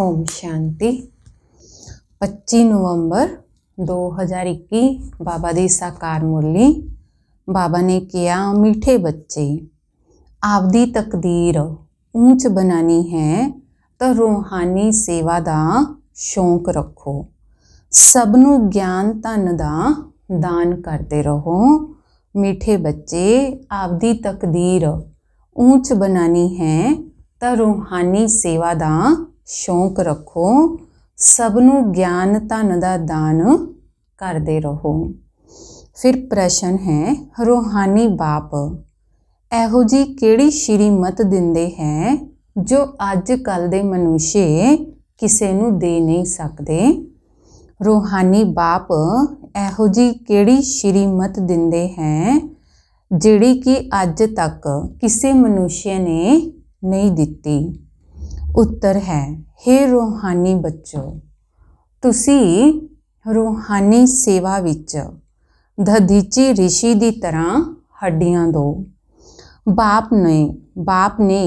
ओम शांति 25 नवंबर 2021 बाबा दी साकार मुरली बाबा ने किया मीठे बच्चे आपदी तकदीर ऊंच बनानी है तो रूहानी सेवा का शौक रखो सबनों ज्ञान धन ਧਨ दान करते रहो मीठे बच्चे आपदी तकदीर ऊंच बनानी है तो रूहानी सेवा ਦਾ ਸ਼ੌਂਕ ਰੱਖੋ ਸਭ ਨੂੰ ਗਿਆਨ ਧਨ ਦਾ ਦਾਨ ਕਰਦੇ ਰਹੋ ਫਿਰ ਪ੍ਰਸ਼ਨ ਹੈ ਰੋਹਾਨੀ ਬਾਪ ਇਹੋ ਜੀ ਕਿਹੜੀ ਸ਼੍ਰੀਮਤ ਦਿੰਦੇ ਹੈ ਜੋ ਅੱਜ ਕੱਲ ਦੇ ਮਨੁਸ਼ੇ ਕਿਸੇ ਨੂੰ ਦੇ ਨਹੀਂ ਸਕਦੇ ਰੋਹਾਨੀ ਬਾਪ ਇਹੋ ਜੀ ਕਿਹੜੀ ਸ਼੍ਰੀਮਤ ਦਿੰਦੇ ਹੈ ਜਿਹੜੀ ਕਿ ਅੱਜ ਤੱਕ ਕਿਸੇ ਮਨੁਸ਼ੇ ਨੇ ਨਹੀਂ ਦਿੱਤੀ ਉੱਤਰ ਹੈ हे ਰੋਹਾਨੀ ਬੱਚੋ ਤੁਸੀਂ ਰੋਹਾਨੀ ਸੇਵਾ ਵਿੱਚ ਧਧੀਚੀ ઋષਿ ਦੀ ਤਰ੍ਹਾਂ ਹੱਡੀਆਂ ਦੋ ਬਾਪ ਨੇ ਬਾਪ ਨੇ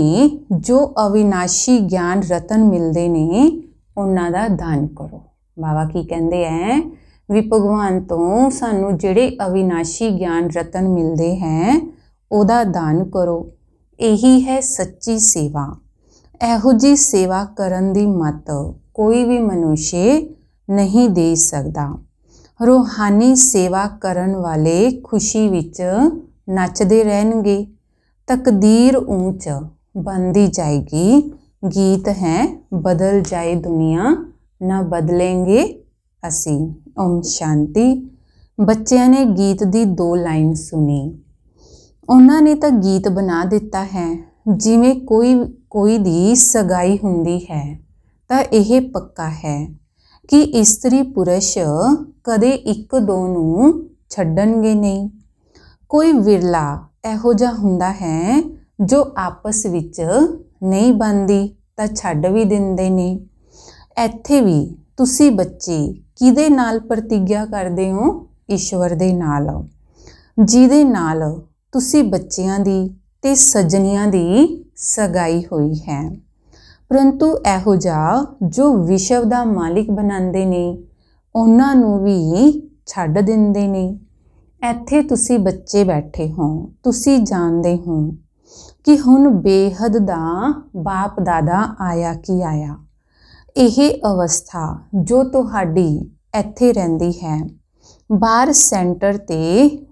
ਜੋ ਅਵਿਨਾਸ਼ੀ ਗਿਆਨ ਰਤਨ ਮਿਲਦੇ ਨੇ ਉਹਨਾਂ ਦਾ ਦਾਨ ਕਰੋ ਬਾਬਾ ਕੀ ਕਹਿੰਦੇ ਐ ਵੀ ਭਗਵਾਨ ਤੋਂ ਸਾਨੂੰ ਜਿਹੜੇ ਅਵਿਨਾਸ਼ੀ ਗਿਆਨ ਰਤਨ ਮਿਲਦੇ ਹੈ ਉਹਦਾ ਦਾਨ ਕਰੋ ਇਹੀ ਹੈ ਸੱਚੀ ਸੇਵਾ ਇਹੋ ਜੀ ਸੇਵਾ ਕਰਨ ਦੀ ਮਤ ਕੋਈ ਵੀ ਮਨੁਸ਼ੀ ਨਹੀਂ ਦੇ ਸਕਦਾ ਰੋਹਾਨੀ ਸੇਵਾ ਕਰਨ ਵਾਲੇ ਖੁਸ਼ੀ ਵਿੱਚ ਨੱਚਦੇ ਰਹਿਣਗੇ ਤਕਦੀਰ ਉੱਚ ਬੰਦੀ ਜਾਏਗੀ ਗੀਤ ਹੈ ਬਦਲ ਜਾਏ ਦੁਨੀਆ ਨਾ ਬਦਲेंगे ਅਸੀਂ ਓਮ ਸ਼ਾਂਤੀ ਬੱਚਿਆਂ ਨੇ ਗੀਤ ਦੀ ਦੋ ਲਾਈਨ ਸੁਣੀ ਉਹਨਾਂ ਨੇ ਤਾਂ ਗੀਤ ਬਣਾ ਦਿੱਤਾ ਹੈ ਜਿਵੇਂ ਕੋਈ ਕੋਈ ਦੀ ਸਗਾਈ ਹੁੰਦੀ ਹੈ ਤਾਂ ਇਹ ਪੱਕਾ ਹੈ ਕਿ ਇਸਤਰੀ ਪੁਰਸ਼ ਕਦੇ ਇੱਕ ਦੋ ਨੂੰ ਛੱਡਣਗੇ ਨਹੀਂ ਕੋਈ ਵਿਰਲਾ ਇਹੋ ਜਿਹਾ ਹੁੰਦਾ ਹੈ ਜੋ ਆਪਸ ਵਿੱਚ ਨਹੀਂ ਬੰਦੀ ਤਾਂ ਛੱਡ ਵੀ ਦਿੰਦੇ ਨੇ ਇੱਥੇ ਵੀ ਤੁਸੀਂ ਬੱਚੇ ਕਿਹਦੇ ਨਾਲ ਪ੍ਰਤੀਗਿਆ ਕਰਦੇ ਹੋ ਈਸ਼ਵਰ ਦੇ ਨਾਲ ਜਿਹਦੇ ਨਾਲ ਤੁਸੀਂ ਬੱਚਿਆਂ ਦੀ ਤੇ ਸੱਜਣੀਆਂ ਦੀ ਸਗਾਈ ਹੋਈ ਹੈ ਪਰੰਤੂ ਇਹੋ ਜਾ ਜੋ ਵਿਸ਼ਵ ਦਾ ਮਾਲਿਕ ਬਣਾਉਂਦੇ ਨੇ ਉਹਨਾਂ ਨੂੰ ਵੀ ਛੱਡ ਦਿੰਦੇ ਨੇ ਇੱਥੇ ਤੁਸੀਂ ਬੱਚੇ ਬੈਠੇ ਹੋ ਤੁਸੀਂ ਜਾਣਦੇ ਹੋ ਕਿ ਹੁਣ ਬੇਹਦ ਦਾ ਬਾਪ ਦਾਦਾ ਆਇਆ ਕੀ ਆਇਆ ਇਹ ਅਵਸਥਾ ਜੋ ਤੁਹਾਡੀ ਇੱਥੇ ਰਹਿੰਦੀ ਹੈ ਬਾਹਰ ਸੈਂਟਰ ਤੇ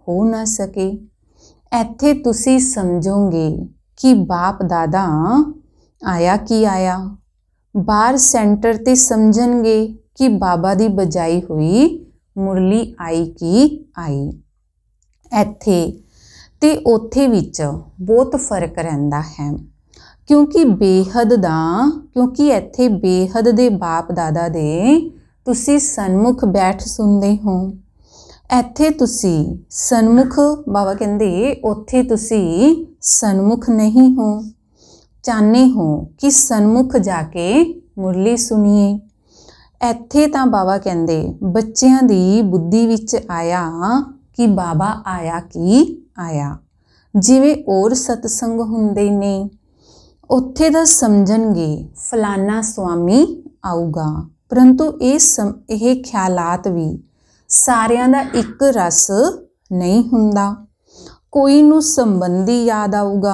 ਹੋ ਨਾ ਸਕੇ ਇੱਥੇ ਤੁਸੀਂ ਸਮਝੋਗੇ ਕਿ ਬਾਪ ਦਾਦਾ ਆਇਆ ਕੀ ਆਇਆ ਬਾਹਰ ਸੈਂਟਰ ਤੇ ਸਮਝਣਗੇ ਕਿ ਬਾਬਾ ਦੀ ਬਜਾਈ ਹੋਈ ਮੁਰਲੀ ਆਈ ਕੀ ਆਈ ਇੱਥੇ ਤੇ ਉੱਥੇ ਵਿੱਚ ਬਹੁਤ ਫਰਕ ਰਹਿੰਦਾ ਹੈ ਕਿਉਂਕਿ ਬੇਹਦ ਦਾ ਕਿਉਂਕਿ ਇੱਥੇ ਬੇਹਦ ਦੇ ਬਾਪ ਦਾਦਾ ਦੇ ਤੁਸੀਂ ਸਨਮੁਖ ਬੈਠ ਸੁਣਦੇ ਹੋ ਇੱਥੇ ਤੁਸੀਂ ਸਨਮੁਖ ਬਾਬਾ ਕਹਿੰਦੇ ਉੱਥੇ ਤੁਸੀਂ ਸਨਮੁਖ ਨਹੀਂ ਹੋ ਚਾਹਨੇ ਹੋ ਕਿ ਸਨਮੁਖ ਜਾ ਕੇ ਮੁਰਲੀ ਸੁਣੀਏ ਇੱਥੇ ਤਾਂ ਬਾਬਾ ਕਹਿੰਦੇ ਬੱਚਿਆਂ ਦੀ ਬੁੱਧੀ ਵਿੱਚ ਆਇਆ ਕਿ ਬਾਬਾ ਆਇਆ ਕੀ ਆਇਆ ਜਿਵੇਂ ਔਰ ਸਤਸੰਗ ਹੁੰਦੇ ਨੇ ਉੱਥੇ ਦਾ ਸਮਝਣਗੇ ਫਲਾਨਾ ਸੁਆਮੀ ਆਊਗਾ ਪਰੰਤੂ ਇਹ ਇਹ ਖਿਆਲਾਤ ਵੀ ਸਾਰਿਆਂ ਦਾ ਇੱਕ ਰਸ ਨਹੀਂ ਹੁੰਦਾ ਕੋਈ ਨੂੰ ਸੰਬੰਧੀ ਯਾਦ ਆਊਗਾ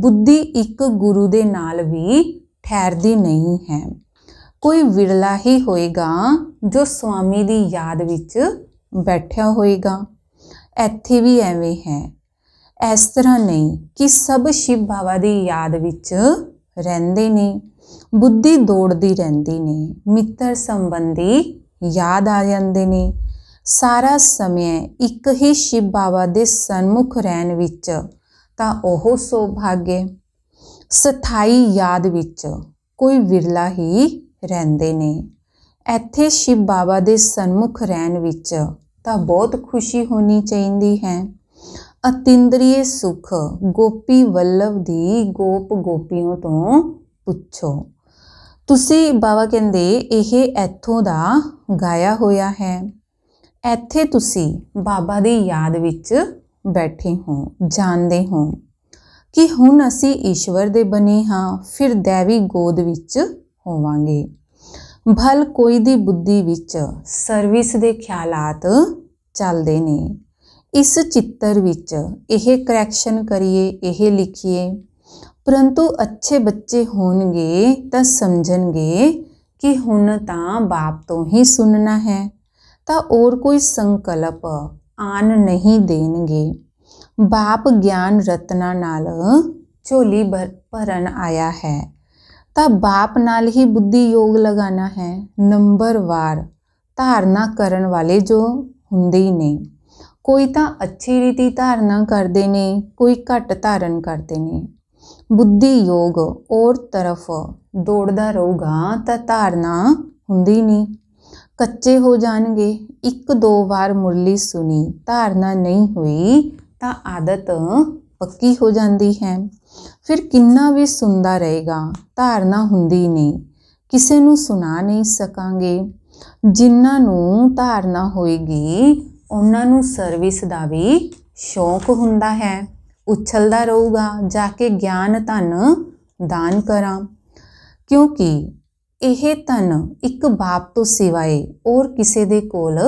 ਬੁੱਧੀ ਇੱਕ ਗੁਰੂ ਦੇ ਨਾਲ ਵੀ ਠਹਿਰਦੀ ਨਹੀਂ ਹੈ ਕੋਈ ਵਿਰਲਾ ਹੀ ਹੋਏਗਾ ਜੋ ਸੁਆਮੀ ਦੀ ਯਾਦ ਵਿੱਚ ਬੈਠਿਆ ਹੋਏਗਾ ਇੱਥੇ ਵੀ ਐਵੇਂ ਹੈ ਇਸ ਤਰ੍ਹਾਂ ਨਹੀਂ ਕਿ ਸਭ ਸ਼ਿਵ ਬਾਬਾ ਦੀ ਯਾਦ ਵਿੱਚ ਰਹਿੰਦੇ ਨੇ ਬੁੱਧੀ ਦੌੜਦੀ ਰਹਿੰਦੀ ਨੇ ਮਿੱਤਰ ਸੰਬੰਧੀ ਯਾਦ ਆ ਜਾਂਦੇ ਨੇ ਸਾਰਾ ਸਮੇਂ ਇੱਕ ਹੀ ਸ਼ਿਵ ਬਾਬਾ ਦੇ ਸਨਮੁਖ ਰਹਿਣ ਵਿੱਚ ਤਾਂ ਉਹ ਸੋਭਾਗੇ ਸਥਾਈ ਯਾਦ ਵਿੱਚ ਕੋਈ ਵਿਰਲਾ ਹੀ ਰਹਿੰਦੇ ਨੇ ਇੱਥੇ ਸ਼ਿਵ ਬਾਬਾ ਦੇ ਸਨਮੁਖ ਰਹਿਣ ਵਿੱਚ ਤਾਂ ਬਹੁਤ ਖੁਸ਼ੀ ਹੋਣੀ ਚਾਹੀਦੀ ਹੈ ਅਤਿੰਦਰੀਏ ਸੁਖ ਗੋਪੀ ਵੱਲਵ ਦੀ ਗੋਪ ਗੋਪੀਆਂ ਤੋਂ ਪੁੱਛੋ ਤੁਸੀਂ ਬਾਬਾ ਕਹਿੰਦੇ ਇਹ ਇੱਥੋਂ ਦਾ ਗਾਇਆ ਹੋਇਆ ਹੈ ਇੱਥੇ ਤੁਸੀਂ ਬਾਬਾ ਦੀ ਯਾਦ ਵਿੱਚ ਬੈਠੇ ਹੋ ਜਾਣਦੇ ਹੋ ਕਿ ਹੁਣ ਅਸੀਂ ਈਸ਼ਵਰ ਦੇ ਬਣੇ ਹਾਂ ਫਿਰ ਦੇਵੀ ਗੋਦ ਵਿੱਚ ਹੋਵਾਂਗੇ ਭਲ ਕੋਈ ਦੀ ਬੁੱਧੀ ਵਿੱਚ ਸਰਵਿਸ ਦੇ ਖਿਆਲਾਤ ਚੱਲਦੇ ਨੇ ਇਸ ਚਿੱਤਰ ਵਿੱਚ ਇਹ ਕਰੈਕਸ਼ਨ ਕਰੀਏ ਇਹ ਲਿਖੀਏ ਪਰੰਤੂ ਅੱਛੇ ਬੱਚੇ ਹੋਣਗੇ ਤਾਂ ਸਮਝਣਗੇ ਕਿ ਹੁਣ ਤਾਂ ਬਾਪ ਤੋਂ ਹੀ ਸੁਣਨਾ ਹੈ ਤਾਂ ਔਰ ਕੋਈ ਸੰਕਲਪ ਆਨ ਨਹੀਂ ਦੇਣਗੇ ਬਾਪ ਗਿਆਨ ਰਤਨਾ ਨਾਲ ਝੋਲੀ ਭਰਨ ਆਇਆ ਹੈ ਤਾਂ ਬਾਪ ਨਾਲ ਹੀ ਬੁੱਧੀ ਯੋਗ ਲਗਾਣਾ ਹੈ ਨੰਬਰ ਵਾਰ ਧਾਰਨਾ ਕਰਨ ਵਾਲੇ ਜੋ ਹੁੰਦੇ ਨੇ ਕੋਈ ਤਾਂ ਅੱਛੀ ਰੀਤੀ ਧਾਰਨਾ ਕਰਦੇ ਨੇ ਕੋਈ ਘੱਟ ਧਾਰਨ ਕਰਦੇ ਨੇ ਬੁੱਧੀ ਯੋਗ ਔਰ ਤਰਫ ਦੌੜਦਾ ਰਹੂਗਾ ਤਾਂ ਧਾਰਨਾ ਹੁੰਦੀ ਨਹੀਂ ਕੱਚੇ ਹੋ ਜਾਣਗੇ ਇੱਕ ਦੋ ਵਾਰ ਮੁਰਲੀ ਸੁਣੀ ਧਾਰਨਾ ਨਹੀਂ ਹੋਈ ਤਾਂ ਆਦਤ ਪੱਕੀ ਹੋ ਜਾਂਦੀ ਹੈ ਫਿਰ ਕਿੰਨਾ ਵੀ ਸੁਣਦਾ ਰਹੇਗਾ ਧਾਰਨਾ ਹੁੰਦੀ ਨਹੀਂ ਕਿਸੇ ਨੂੰ ਸੁਣਾ ਨਹੀਂ ਸਕਾਂਗੇ ਜਿਨ੍ਹਾਂ ਨੂੰ ਧਾਰਨਾ ਹੋਏਗੀ ਉਹਨਾਂ ਨੂੰ ਸਰਵਿਸ ਦਾ ਵੀ ਸ਼ੌਂਕ ਹੁੰਦਾ ਹੈ ਉਛਲਦਾ ਰਹੂਗਾ ਜਾ ਕੇ ਗਿਆਨ ਧਨ ਦਾਨ ਕਰਾਂ ਕਿਉਂਕਿ ਇਹ ਧਨ ਇੱਕ ਬਾਪ ਤੋਂ ਸਿਵਾਏ ਔਰ ਕਿਸੇ ਦੇ ਕੋਲ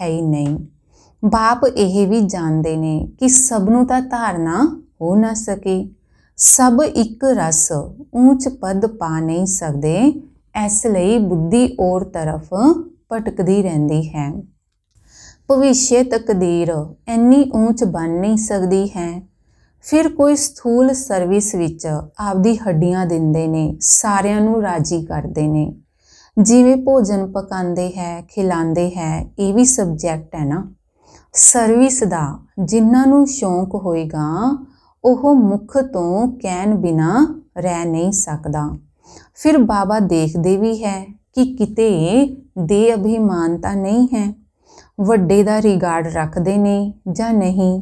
ਹੈ ਹੀ ਨਹੀਂ ਬਾਪ ਇਹ ਵੀ ਜਾਣਦੇ ਨੇ ਕਿ ਸਭ ਨੂੰ ਤਾਂ ਧਾਰਨਾ ਹੋ ਨਾ ਸਕੇ ਸਭ ਇੱਕ ਰਸ ਉੱਚ ਪਦ ਪਾ ਨਹੀਂ ਸਕਦੇ ਇਸ ਲਈ ਬੁੱਧੀ ਔਰ ਤਰਫ ਭਟਕਦੀ ਰਹਿੰਦੀ ਹੈ ਭਵਿੱਖ ਤਕਦੀਰ ਇੰਨੀ ਉੱਚ ਬਣ ਨਹੀਂ ਸਕਦੀ ਹੈ ਫਿਰ ਕੋਈ ਸਥੂਲ ਸਰਵਿਸ ਵਿੱਚ ਆਪਦੀ ਹੱਡੀਆਂ ਦਿੰਦੇ ਨੇ ਸਾਰਿਆਂ ਨੂੰ ਰਾਜੀ ਕਰਦੇ ਨੇ ਜਿਵੇਂ ਭੋਜਨ ਪਕਾਉਂਦੇ ਹੈ ਖਿਲਾਉਂਦੇ ਹੈ ਇਹ ਵੀ ਸਬਜੈਕਟ ਹੈ ਨਾ ਸਰਵਿਸ ਦਾ ਜਿਨ੍ਹਾਂ ਨੂੰ ਸ਼ੌਂਕ ਹੋਏਗਾ ਉਹ ਮੁਖ ਤੋਂ ਕਹਿਣ ਬਿਨਾ ਰਹਿ ਨਹੀਂ ਸਕਦਾ ਫਿਰ ਬਾਬਾ ਦੇਖਦੇ ਵੀ ਹੈ ਕਿ ਕਿਤੇ ਦੇ ਅਭਿਮਾਨਤਾ ਨਹੀਂ ਹੈ ਵੱਡੇ ਦਾ ਰਿਗਾਰਡ ਰੱਖਦੇ ਨੇ ਜਾਂ ਨਹੀਂ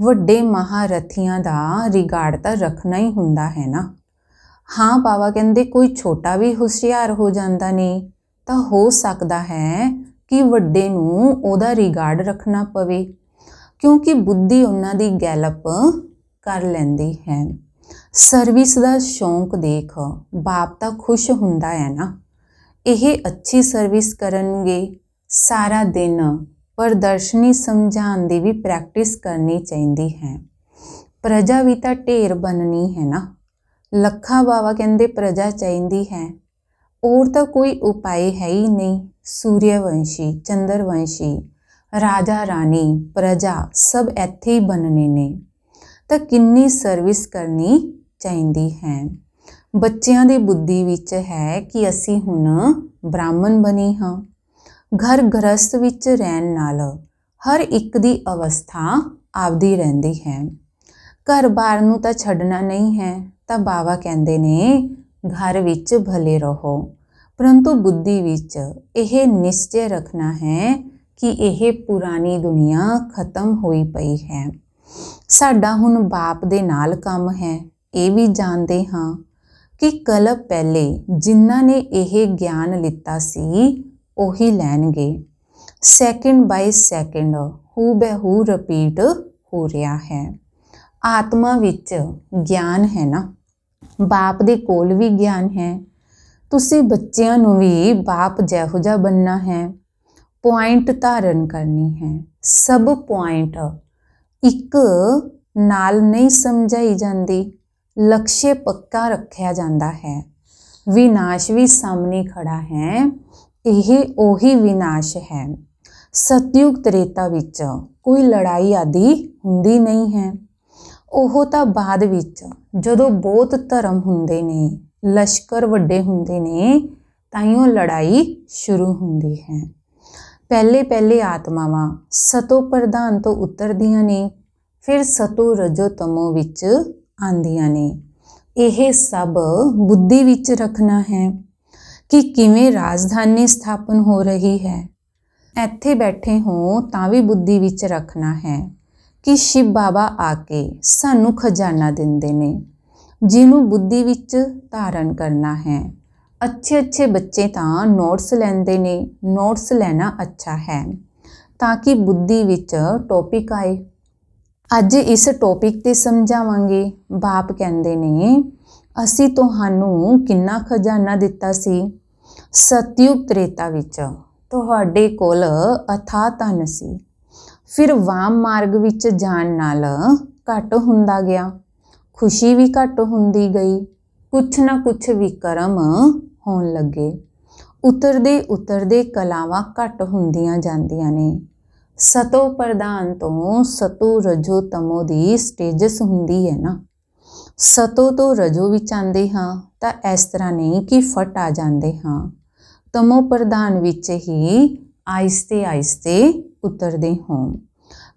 ਵੱਡੇ ਮਹਾਰਥੀਆਂ ਦਾ ਰਿਗਾਰਡ ਤਾਂ ਰੱਖਣਾ ਹੀ ਹੁੰਦਾ ਹੈ ਨਾ ਹਾਂ ਪਾਵਾ ਕਹਿੰਦੇ ਕੋਈ ਛੋਟਾ ਵੀ ਹੁਸ਼ਿਆਰ ਹੋ ਜਾਂਦਾ ਨਹੀਂ ਤਾਂ ਹੋ ਸਕਦਾ ਹੈ ਕਿ ਵੱਡੇ ਨੂੰ ਉਹਦਾ ਰਿਗਾਰਡ ਰੱਖਣਾ ਪਵੇ ਕਿਉਂਕਿ ਬੁੱਧੀ ਉਹਨਾਂ ਦੀ ਗੈਲਪ ਕਰ ਲੈਂਦੀ ਹੈ ਸਰਵਿਸ ਦਾ ਸ਼ੌਂਕ ਦੇਖ ਬਾਪ ਤਾਂ ਖੁਸ਼ ਹੁੰਦਾ ਹੈ ਨਾ ਇਹ ਅੱਛੀ ਸਰਵਿਸ ਕਰਨਗੇ ਸਾਰਾ ਦਿਨ ਪ੍ਰਦਰਸ਼ਨੀ ਸਮਝਾਉਣ ਦੀ ਵੀ ਪ੍ਰੈਕਟਿਸ ਕਰਨੀ ਚਾਹੀਦੀ ਹੈ ਪ੍ਰਜਾ ਵੀ ਤਾਂ ਢੇਰ ਬਣਨੀ ਹੈ ਨਾ ਲੱਖਾ ਬਾਵਾ ਕਹਿੰਦੇ ਪ੍ਰਜਾ ਚਾਹੀਦੀ ਹੈ ਔਰ ਤਾਂ ਕੋਈ ਉਪਾਏ ਹੈ ਹੀ ਨਹੀਂ ਸੂਰਯਵੰਸ਼ੀ ਚੰਦਰਵੰਸ਼ੀ ਰਾਜਾ ਰਾਣੀ ਪ੍ਰਜਾ ਸਭ ਇੱਥੇ ਹੀ ਬਣਨੇ ਨੇ ਤਾਂ ਕਿੰਨੀ ਸਰਵਿਸ ਕਰਨੀ ਚਾਹੀਦੀ ਹੈ ਬੱਚਿਆਂ ਦੀ ਬੁੱਧੀ ਵਿੱਚ ਹੈ ਕਿ ਅਸੀਂ ਹੁਣ ਬ੍ਰਾਹਮਣ ਬਣੇ ਹਾਂ ਘਰ ਗ੍ਰਸਤ ਵਿੱਚ ਰਹਿਣ ਨਾਲ ਹਰ ਇੱਕ ਦੀ ਅਵਸਥਾ ਆਪਦੀ ਰਹਿੰਦੀ ਹੈ ਘਰ-ਬਾਰ ਨੂੰ ਤਾਂ ਛੱਡਣਾ ਨਹੀਂ ਹੈ ਤਾਂ ਬਾਵਾ ਕਹਿੰਦੇ ਨੇ ਘਰ ਵਿੱਚ ਭਲੇ ਰਹੋ ਪਰੰਤੂ ਬੁੱਧੀ ਵਿੱਚ ਇਹ ਨਿਸ਼ਚੈ ਰੱਖਣਾ ਹੈ ਕਿ ਇਹ ਪੁਰਾਣੀ ਦੁਨੀਆ ਖਤਮ ਹੋਈ ਪਈ ਹੈ ਸਾਡਾ ਹੁਣ ਬਾਪ ਦੇ ਨਾਲ ਕੰਮ ਹੈ ਇਹ ਵੀ ਜਾਣਦੇ ਹਾਂ ਕਿ ਕਲਪ ਪਹਿਲੇ ਜਿਨ੍ਹਾਂ ਨੇ ਇਹ ਗਿਆਨ ਲਿੱਤਾ ਸੀ ਉਹੀ ਲੈਣਗੇ ਸੈਕਿੰਡ ਬਾਈ ਸੈਕਿੰਡ ਹੂ ਬੈ ਹੂ ਰਿਪੀਟ ਹੋ ਰਿਹਾ ਹੈ ਆਤਮਾ ਵਿੱਚ ਗਿਆਨ ਹੈ ਨਾ ਬਾਪ ਦੇ ਕੋਲ ਵੀ ਗਿਆਨ ਹੈ ਤੁਸੀਂ ਬੱਚਿਆਂ ਨੂੰ ਵੀ ਬਾਪ ਜਿਹੋ ਜਿਹਾ ਬੰਨਣਾ ਹੈ ਪੁਆਇੰਟ ਧਾਰਨ ਕਰਨੀ ਹੈ ਸਭ ਪੁਆਇੰਟ ਇੱਕ ਨਾਲ ਨਹੀਂ ਸਮਝਾਈ ਜਾਂਦੀ ਲਕਸ਼ਯ ਪੱਕਾ ਰੱਖਿਆ ਜਾਂਦਾ ਹੈ ਵਿਨਾਸ਼ ਵੀ ਸਾਹਮਣੇ ਖੜਾ ਹੈ ਇਹ ਉਹੀ ਵਿਨਾਸ਼ ਹੈ ਸਤਯੁਗ ਤ੍ਰੇਤਾ ਵਿੱਚ ਕੋਈ ਲੜਾਈ ਆਦੀ ਹੁੰਦੀ ਨਹੀਂ ਹੈ ਉਹ ਤਾਂ ਬਾਅਦ ਵਿੱਚ ਜਦੋਂ ਬਹੁਤ ਧਰਮ ਹੁੰਦੇ ਨੇ ਲਸ਼ਕਰ ਵੱਡੇ ਹੁੰਦੇ ਨੇ ਉਹ ਲੜਾਈ ਸ਼ੁਰੂ ਹੁੰਦੀ ਹੈ ਪਹਿਲੇ ਪਹਿਲੇ ਆਤਮਾਵਾਂ ਸਤੋ ਪ੍ਰਧਾਨ ਤੋਂ ਉਤਰਦੀਆਂ ਨੇ ਫਿਰ ਸਤੋ ਰਜੋ ਤਮੋ ਵਿੱਚ ਆਂਦੀਆਂ ਨੇ ਇਹ ਸਭ ਬੁੱਧੀ ਵਿੱਚ ਰੱਖਣਾ ਹੈ ਕਿ ਕਿਵੇਂ ਰਾਜਧਾਨੀ ਸਥਾਪਨ ਹੋ ਰਹੀ ਹੈ ਇੱਥੇ ਬੈਠੇ ਹੋ ਤਾਂ ਵੀ ਬੁੱਧੀ ਵਿੱਚ ਰੱਖਣਾ ਹੈ ਕਿ ਸ਼ਿਵ ਬਾਬਾ ਆ ਕੇ ਸਾਨੂੰ ਖਜ਼ਾਨਾ ਦਿੰਦੇ ਨੇ ਜਿਹਨੂੰ ਬੁੱਧੀ ਵਿੱਚ ਧਾਰਨ ਕਰਨਾ ਹੈ ਅੱਛੇ ਅੱਛੇ ਬੱਚੇ ਤਾਂ ਨੋਟਸ ਲੈਂਦੇ ਨੇ ਨੋਟਸ ਲੈਣਾ ਅੱਛਾ ਹੈ ਤਾਂ ਕਿ ਬੁੱਧੀ ਵਿੱਚ ਟੌਪਿਕ ਆਏ ਅੱਜ ਇਸ ਟੌਪਿਕ ਤੇ ਸਮਝਾਵਾਂਗੇ ਬਾਪ ਕਹਿੰਦੇ ਨੇ ਅਸੀਂ ਤੁਹਾਨੂੰ ਕਿੰਨਾ ਖਜ਼ਾਨਾ ਦਿੱਤਾ ਸੀ ਸਤਯੁਗ ਤ੍ਰੇਤਾ ਵਿੱਚ ਤੁਹਾਡੇ ਕੋਲ ਅਥਾ ਧਨ ਸੀ ਫਿਰ ਵਾਮ ਮਾਰਗ ਵਿੱਚ ਜਾਣ ਨਾਲ ਘਟ ਹੁੰਦਾ ਗਿਆ ਖੁਸ਼ੀ ਵੀ ਘਟ ਹੁੰਦੀ ਗਈ ਕੁਛ ਨਾ ਕੁਛ ਵਿਕਰਮ ਹੋਣ ਲੱਗੇ ਉਤਰਦੇ ਉਤਰਦੇ ਕਲਾਵਾਂ ਘਟ ਹੁੰਦੀਆਂ ਜਾਂਦੀਆਂ ਨੇ ਸਤੋ ਪ੍ਰਦਾਨ ਤੋਂ ਸਤੂ ਰਜੋ ਤਮੋ ਦੀ ਸਟੇਜਸ ਹੁੰਦੀ ਹੈ ਨਾ ਸਤੋ ਤੋਂ ਰਜੋ ਵਿੱਚ ਆਂਦੇ ਹਾਂ ਤਾਂ ਇਸ ਤਰ੍ਹਾਂ ਨਹੀਂ ਕਿ ਫਟ ਆ ਜਾਂਦੇ ਹਾਂ ਤਮੋ ਪ੍ਰਧਾਨ ਵਿੱਚ ਹੀ ਆਇਸਤੇ ਆਇਸਤੇ ਉਤਰਦੇ ਹੋ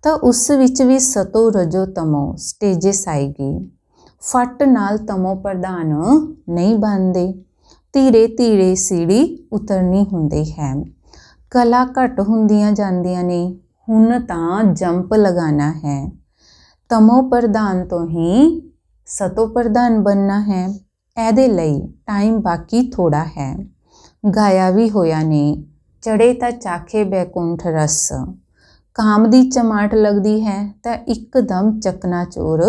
ਤਾਂ ਉਸ ਵਿੱਚ ਵੀ ਸਤੋ ਰਜੋ ਤਮੋ ਸਟੇਜਸ ਆਏਗੀ ਫਟ ਨਾਲ ਤਮੋ ਪ੍ਰਧਾਨ ਨਹੀਂ ਬੰਦੇ ਧੀਰੇ ਧੀਰੇ ਸੀੜੀ ਉਤਰਨੀ ਹੁੰਦੀ ਹੈ ਕਲਾ ਘਟ ਹੁੰਦੀਆਂ ਜਾਂਦੀਆਂ ਨੇ ਹੁਣ ਤਾਂ ਜੰਪ ਲਗਾਣਾ ਹੈ ਤਮੋ ਪ੍ਰਧਾਨ ਤੋਂ ਹੀ ਸਤੋ ਪ੍ਰਧਾਨ ਬੰਨਣਾ ਹੈ ਇਹਦੇ ਲਈ ਟਾਈਮ ਬਾਕੀ ਥੋੜਾ ਹੈ ਗਾਇਆ ਵੀ ਹੋਇਆ ਨੇ ਚੜੇ ਤਾਂ ਚਾਖੇ ਬੈਕੁੰਠ ਰਸ ਕਾਮ ਦੀ ਚਮਾਟ ਲੱਗਦੀ ਹੈ ਤਾਂ ਇੱਕਦਮ ਚੋਰ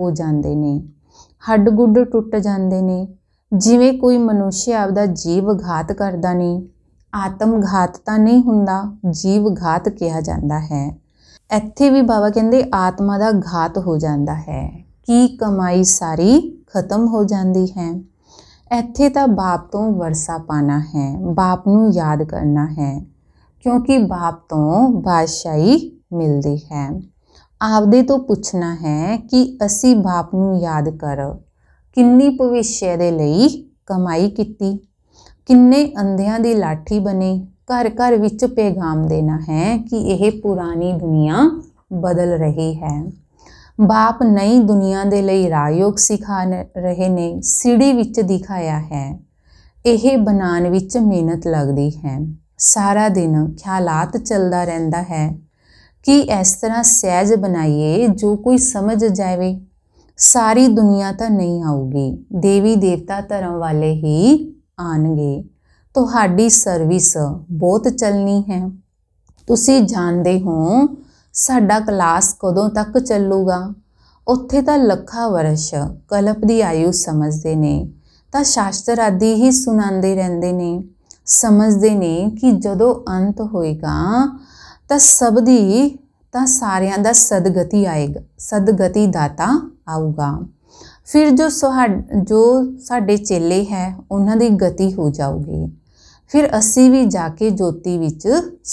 ਹੋ ਜਾਂਦੇ ਨੇ ਹੱਡ ਗੁੱਡ ਟੁੱਟ ਜਾਂਦੇ ਨੇ ਜਿਵੇਂ ਕੋਈ ਮਨੁੱਖ ਆਪਦਾ ਜੀਵ ਘਾਤ ਕਰਦਾ ਨਹੀਂ ਆਤਮ ਘਾਤ ਤਾਂ ਨਹੀਂ ਹੁੰਦਾ ਜੀਵ ਘਾਤ ਕਿਹਾ ਜਾਂਦਾ ਹੈ ਇੱਥੇ ਵੀ ਬਾਬਾ ਕਹਿੰਦੇ ਆਤਮਾ ਦਾ ਘਾਤ ਹੋ ਜਾਂਦਾ ਹੈ ਕੀ ਕਮਾਈ ਸਾਰੀ ਖਤਮ ਹੋ ਜਾਂਦੀ ਹੈ ਇੱਥੇ ਤਾਂ ਬਾਪ ਤੋਂ ਵਰਸਾ ਪਾਣਾ ਹੈ ਬਾਪ ਨੂੰ ਯਾਦ ਕਰਨਾ ਹੈ ਕਿਉਂਕਿ ਬਾਪ ਤੋਂ ਬਾਦਸ਼ਾਹੀ ਮਿਲਦੀ ਹੈ ਆਪਦੇ ਤੋਂ ਪੁੱਛਣਾ ਹੈ ਕਿ ਅਸੀਂ ਬਾਪ ਨੂੰ ਯਾਦ ਕਰ ਕਿੰਨੀ ਭਵਿੱਖ ਦੇ ਲਈ ਕਮਾਈ ਕੀਤੀ ਕਿੰਨੇ ਅੰਧਿਆਂ ਦੀ ਲਾਠੀ ਬਣੇ ਘਰ ਘਰ ਵਿੱਚ ਪੇਗਾਮ ਦੇਣਾ ਹੈ ਕਿ ਇਹ ਪੁਰਾਣੀ ਦੁਨੀਆ ਬਦਲ ਰਹੀ ਹੈ ਬਾਪ ਨਈ ਦੁਨੀਆ ਦੇ ਲਈ ਰਾਯੋਗ ਸਿਖਾ ਰਹੇ ਨੇ ਸਿੜੀ ਵਿੱਚ ਦਿਖਾਇਆ ਹੈ ਇਹ ਬਣਾਉਣ ਵਿੱਚ ਮਿਹਨਤ ਲੱਗਦੀ ਹੈ ਸਾਰਾ ਦਿਨ ਖਿਆਲਾਤ ਚੱਲਦਾ ਰਹਿੰਦਾ ਹੈ ਕਿ ਇਸ ਤਰ੍ਹਾਂ ਸਹਿਜ ਬਣਾਈਏ ਜੋ ਕੋਈ ਸਮਝ ਜਾਵੇ ਸਾਰੀ ਦੁਨੀਆ ਤਾਂ ਨਹੀਂ ਆਉਗੀ ਦੇਵੀ ਦੇਵਤਾ ਧਰਮ ਵਾਲੇ ਹੀ ਆਣਗੇ ਤੁਹਾਡੀ ਸਰਵਿਸ ਬਹੁਤ ਚੱਲਣੀ ਹੈ ਤੁਸੀਂ ਜਾਣਦੇ ਹੋ ਸਾਡਾ ਕਲਾਸ ਕਦੋਂ ਤੱਕ ਚੱਲੂਗਾ ਉੱਥੇ ਤਾਂ ਲੱਖਾਂ ਵਰਸ਼ ਕਲਪ ਦੀ ਆਯੂ ਸਮਝਦੇ ਨੇ ਤਾਂ ਸ਼ਾਸਤਰ ਆਦਿ ਹੀ ਸੁਣਾਉਂਦੇ ਰਹਿੰਦੇ ਨੇ ਸਮਝਦੇ ਨੇ ਕਿ ਜਦੋਂ ਅੰਤ ਹੋਏਗਾ ਤਾਂ ਸਭ ਦੀ ਤਾਂ ਸਾਰਿਆਂ ਦਾ ਸਦਗਤੀ ਆਏਗਾ ਸਦਗਤੀ ਦਾਤਾ ਆਊਗਾ ਫਿਰ ਜੋ ਜੋ ਸਾਡੇ ਚੇਲੇ ਹੈ ਉਹਨਾਂ ਦੀ ਗਤੀ ਹੋ ਜਾਊਗੀ ਫਿਰ ਅਸੀਂ ਵੀ ਜਾ ਕੇ ਜੋਤੀ ਵਿੱਚ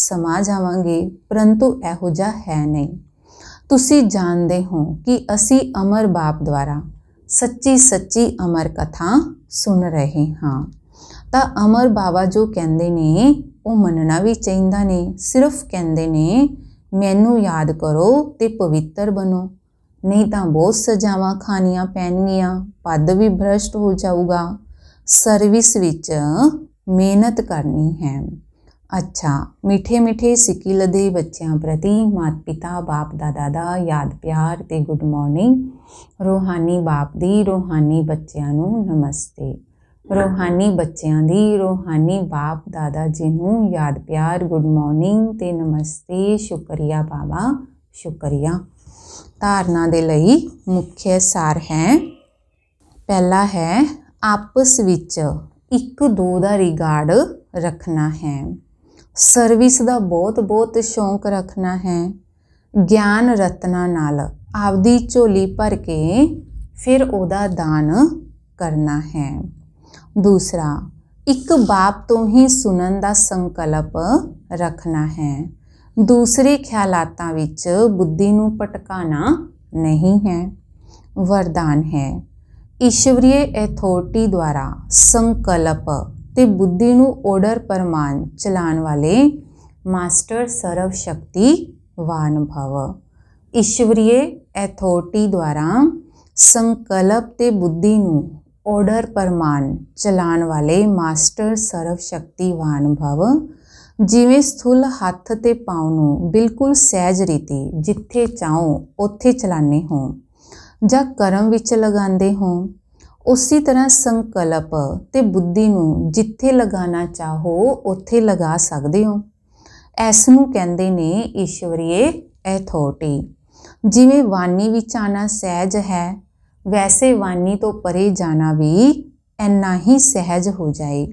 ਸਮਾ ਜਾਵਾਂਗੇ ਪਰੰਤੂ ਇਹੋ ਜਿਹਾ ਹੈ ਨਹੀਂ ਤੁਸੀਂ ਜਾਣਦੇ ਹੋ ਕਿ ਅਸੀਂ ਅਮਰ ਬਾਪ ਦੁਆਰਾ ਸੱਚੀ ਸੱਚੀ ਅਮਰ ਕਥਾ ਸੁਣ ਰਹੇ ਹਾਂ ਤਾਂ ਅਮਰ ਬਾਬਾ ਜੋ ਕਹਿੰਦੇ ਨੇ ਉਹ ਮੰਨਣਾ ਵੀ ਚਾਹੀਦਾ ਨੇ ਸਿਰਫ ਕਹਿੰਦੇ ਨੇ ਮੈਨੂੰ ਯਾਦ ਕਰੋ ਤੇ ਪਵਿੱਤਰ ਬਣੋ ਨਹੀਂ ਤਾਂ ਬਹੁਤ ਸਜ਼ਾਵਾਂ ਖਾਣੀਆਂ ਪੈਣਗੀਆਂ ਪਦ ਵੀ ਭ੍ਰਸ਼ਟ ਹੋ ਜਾਊਗਾ ਸਰਵਿਸ ਵਿੱਚ ਮਿਹਨਤ ਕਰਨੀ ਹੈ ਅੱਛਾ ਮਿੱਠੇ ਮਿੱਠੇ ਸਿੱਕੀ ਲਦੇ ਬੱਚਿਆਂ ਪ੍ਰਤੀ ਮਾਤ-ਪਿਤਾ ਬਾਪ ਦਾ ਦਾਦਾ ਯਾਦ ਪਿਆਰ ਤੇ ਗੁੱਡ ਮਾਰਨਿੰਗ ਰੋਹਾਨੀ ਬਾਪ ਦੀ ਰੋਹਾਨੀ ਬੱਚਿਆਂ ਨੂੰ ਨਮਸਤੇ ਰੋਹਾਨੀ ਬੱਚਿਆਂ ਦੀ ਰੋਹਾਨੀ ਬਾਪ ਦਾਦਾ ਜੀ ਨੂੰ ਯਾਦ ਪਿਆਰ ਗੁੱਡ ਮਾਰਨਿੰਗ ਤੇ ਨਮਸਤੇ ਸ਼ੁਕਰੀਆ ਬਾਬਾ ਸ਼ੁਕਰੀਆ ਧਾਰਨਾ ਦੇ ਲਈ ਮੁੱਖ ਸਾਰ ਹੈ ਪਹਿਲਾ ਹੈ ਆਪਸ ਵਿੱਚ ਇੱਕ ਦੋ ਦਾ ਰਿਗਾਰਡ ਰੱਖਣਾ ਹੈ ਸਰਵਿਸ ਦਾ ਬਹੁਤ ਬਹੁਤ ਸ਼ੌਂਕ ਰੱਖਣਾ ਹੈ ਗਿਆਨ ਰਤਨਾ ਨਾਲ ਆਪਦੀ ਝੋਲੀ ਭਰ ਕੇ ਫਿਰ ਉਹਦਾ ਦਾਨ ਕਰਨਾ ਹੈ ਦੂਸਰਾ ਇੱਕ ਬਾਪ ਤੋਂ ਹੀ ਸੁਣਨ ਦਾ ਸੰਕਲਪ ਰੱਖਣਾ ਹੈ ਦੂਸਰੇ ਖਿਆਲਾਤਾਂ ਵਿੱਚ ਬੁੱਧੀ ਨੂੰ ਪਟਕਾਣਾ ਨਹੀਂ ਹੈ ਵਰਦਾਨ ਹੈ ਈਸ਼ਵਰੀ ਅਥਾਰਟੀ ਦੁਆਰਾ ਸੰਕਲਪ ਤੇ ਬੁੱਧੀ ਨੂੰ ਆਰਡਰ ਪਰਮਾਨ ਚਲਾਣ ਵਾਲੇ ਮਾਸਟਰ ਸਰਵ ਸ਼ਕਤੀ ਵਾਨ ਭਵ ਈਸ਼ਵਰੀ ਅਥਾਰਟੀ ਦੁਆਰਾ ਸੰਕਲਪ ਤੇ ਬੁੱਧੀ ਨੂੰ ਆਰਡਰ ਪਰਮਾਨ ਚਲਾਣ ਵਾਲੇ ਮਾਸਟਰ ਸਰਵ ਸ਼ਕਤੀ ਵਾਨ ਭਵ ਜਿਵੇਂ ਸਥੁਲ ਹੱਥ ਤੇ ਪਾਉ ਨੂੰ ਬਿਲਕੁਲ ਸਹਿਜ ਰੀਤੀ ਜਿੱਥੇ ਚਾਹੋ ਉੱਥੇ ਚਲਾਣੇ ਹੋ ਜਾਂ ਕਰਮ ਵਿੱਚ ਲਗਾਉਂਦੇ ਹੋ ਉਸੇ ਤਰ੍ਹਾਂ ਸੰਕਲਪ ਤੇ ਬੁੱਧੀ ਨੂੰ ਜਿੱਥੇ ਲਗਾਉਣਾ ਚਾਹੋ ਉੱਥੇ ਲਗਾ ਸਕਦੇ ਹੋ ਇਸ ਨੂੰ ਕਹਿੰਦੇ ਨੇ ਈਸ਼ਵਰੀਏ ਅਥਾਰਟੀ ਜਿਵੇਂ ਵਾਨੀ ਵਿੱਚ ਆਣਾ ਸਹਿਜ ਹੈ ਵੈਸੇ ਵਾਨੀ ਤੋਂ ਪਰੇ ਜਾਣਾ ਵੀ ਇੰਨਾ ਹੀ ਸਹਿਜ ਹੋ ਜਾਏ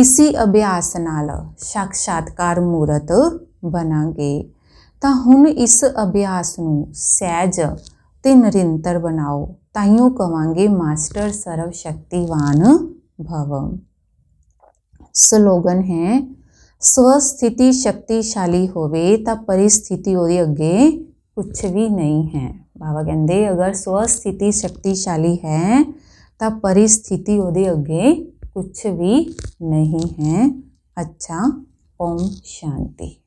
ਇਸੀ ਅਭਿਆਸ ਨਾਲ ਸਾਖਸ਼ਾਤਕਾਰ ਮੂਰਤ ਬਣਾਂਗੇ ਤਾਂ ਹੁਣ ਇਸ ਅਭਿਆਸ ਨੂੰ ਸਹਿਜ ते निरंतर बनाओ ताइयो कहे मास्टर सर्वशक्तिवान भवम स्लोगन है स्वस्थिति शक्तिशाली होवे ता परिस्थिति अगे कुछ भी नहीं है बाबा कहते अगर स्वस्थिति शक्तिशाली है तो परिस्थिति अगे कुछ भी नहीं है अच्छा ओम शांति